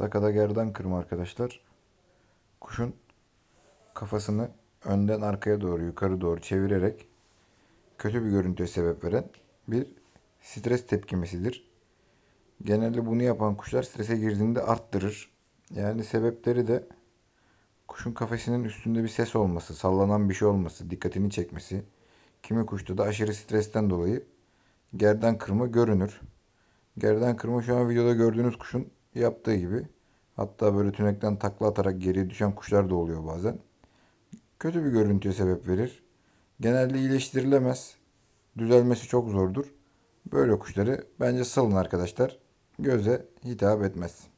Sakada gerdan kırma arkadaşlar. Kuşun kafasını önden arkaya doğru yukarı doğru çevirerek kötü bir görüntüye sebep veren bir stres tepkimesidir. Genelde bunu yapan kuşlar strese girdiğinde arttırır. Yani sebepleri de kuşun kafesinin üstünde bir ses olması, sallanan bir şey olması, dikkatini çekmesi. Kimi kuşta da aşırı stresten dolayı gerdan kırma görünür. Gerdan kırma şu an videoda gördüğünüz kuşun yaptığı gibi hatta böyle tünekten takla atarak geriye düşen kuşlar da oluyor bazen. Kötü bir görüntüye sebep verir. Genelde iyileştirilemez. Düzelmesi çok zordur. Böyle kuşları bence salın arkadaşlar. Göze hitap etmez.